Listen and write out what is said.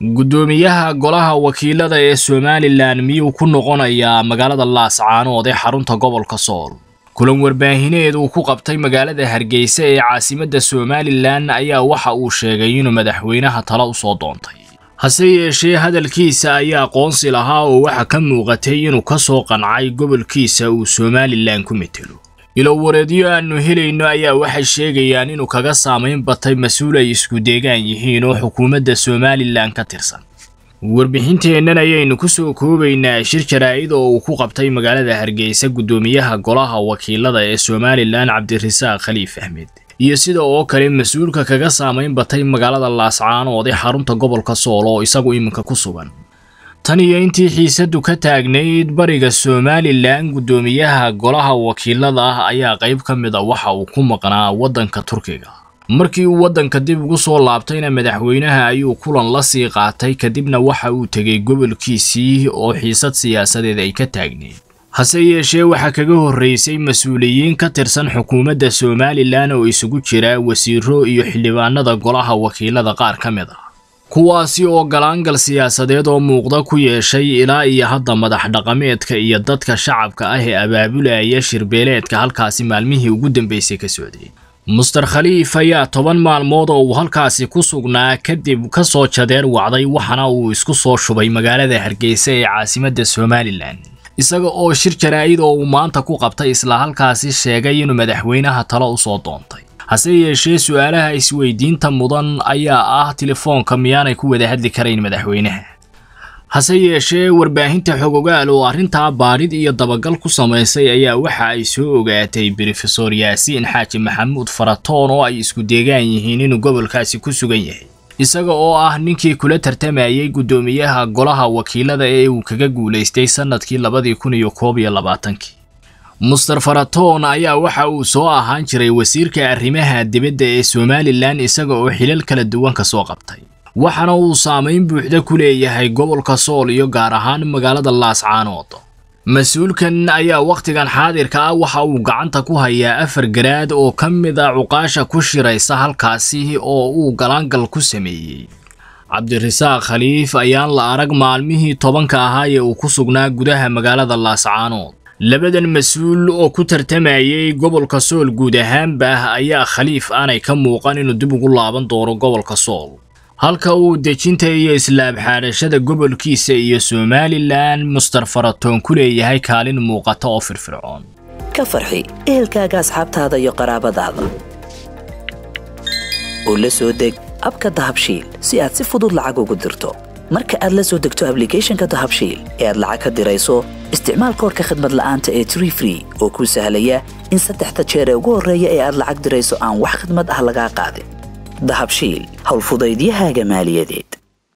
guddoomiyaha golaha wakiilada ee somalilan miyuu ku noqonayaa magaalada laascaanood ee xarunta gobolka sool kulan warbaahineed uu ku qabtay magaalada hargeysa ee caasimadda somalilan ayaa waxa uu sheegay inuu madaxweynaha tala u soo doontay hase yeeshee hadalkiisa ayaa aqoonsi lahaa oo waxa ka muuqatay inuu ka soo qancay gobolkiisa uu somalilan ku metelo ilowareedyo aannu helayno ayaa waxay sheegayaan inuu kaga saamayn batay mas-uul ay isku deegaan yihiin oo xukuumadda somalilan ka tirsan warbixinteennan ayaynu ku soo koobaynaa shir jaraa'id oo uu ku qabtay magaalada hargeysa guddoomiyaha golaha wakiilada ee somalilan cabdirisaaq khaliif axmed iyo sida oo kale mas-uulka kaga saamayn batay magaalada laascaanoodi xarunta gobolka sool oo isagu iminka ku sugan tan iyo intii xiisaddu ka taagnayd bariga somalilan guddoomiyaha golaha wakiilada ah ayaa qayb ka mid a ah waxa uu ku maqnaa waddanka turkiga markii uu waddanka dib ugu soo laabtayna madaxweynaha ayuu kulan la sii qaatay kadibna waxa uu tegey gobolkiisii oo xiisad siyaasadeed ay ka taagnayd hase yeeshee waxaa kaga horraysay mas-uuliyiin ka tirsan xukuumadda somalilan oo isugu jira wasiiro iyo xildhibaanada golaha wakiilada qaar ka mid ah kuwaasi oo galaangal siyaasadeed oo muuqda ku yeeshay ilaa iyo hadda madax dhaqameedka iyo dadka shacabka ah ee abaabulaya shirbeeleedka halkaasi maalmihii ugu dambeysay ka socday muster khaliif ayaa toban maalmood oo uu halkaasi ku sugnaa kadib ka soo jadeer wacday waxaana uu isku soo shubay magaalada hargeysa ee caasimadda somalilan isaga oo shir jaraa'id oo uu maanta ku qabtay isla halkaasi sheegay inuu madaxweynaha talo u soo doontay hase yeeshee su-aalaha isweydiinta mudan ayaa ah telefoonka miyaanay ku wada hadli karayn madaxweynaha hase yeeshee warbaahinta xogogaal oo arrintaa baadhid iyo dabagal ku samaysay ayaa waxa ay soo ogaatay brofesor yaasiin xaaji maxamuud faratoon oo ay isku deegaan yihiin inuu gobolkaasi ku sugan yahay isaga oo ah ninkii kula tartamayay guddoomiyaha golaha wakiilada ee uu kaga guulaystay sannadkii labadii kun iyo koob iyo labaatankii muster faratoon ayaa waxa uu soo ahaan jiray wasiirka arrimaha dibadda ee somalilan isaga oo xilal kala duwan ka soo qabtay waxaana uu saamayn buuxda ku leeyahay gobolka sool iyo gaar ahaan magaalada laascaanood mas-uulkan ayaa wakhtigan xaadirka ah waxa uu gacanta ku hayaa afar garaad oo ka mid a ah cuqaasha ku shiraysa halkaasi oo uu galaangal ku sameeyey cabdirasaaq khaliif ayaan la arag maalmihii tobanka ahaa ee uu ku sugnaa gudaha magaalada laascaanood labadan mas-uul oo ku tartamayay gobolka sool guud ahaanbah ayaa khaliif aanay ka muuqan inuu dib ugu laaban doono gobolka sool halka uu dejinta iyo islaab gobolkiisa iyo somalilan muster faratoon ku leeyahay kaalin muuqata oo firfircoon ka farxi ehelkaaga asxaabtaada iyo qaraabadaada oo la soo deg abka dahabshiil si aad si fudud lacag ugu dirto marka aad la soo degto ablicathonka dahabshiil ee aad lacag ka dirayso isticmaal koorka khadmad la'aanta ee tree free oo kuu sahlaya in saddexda jeer ee ugu horreeya ee aad lacag dirayso aan wax khidmad ah lagaa qaadin dahabshiil howlfudaydiyahaaga maaliyadeed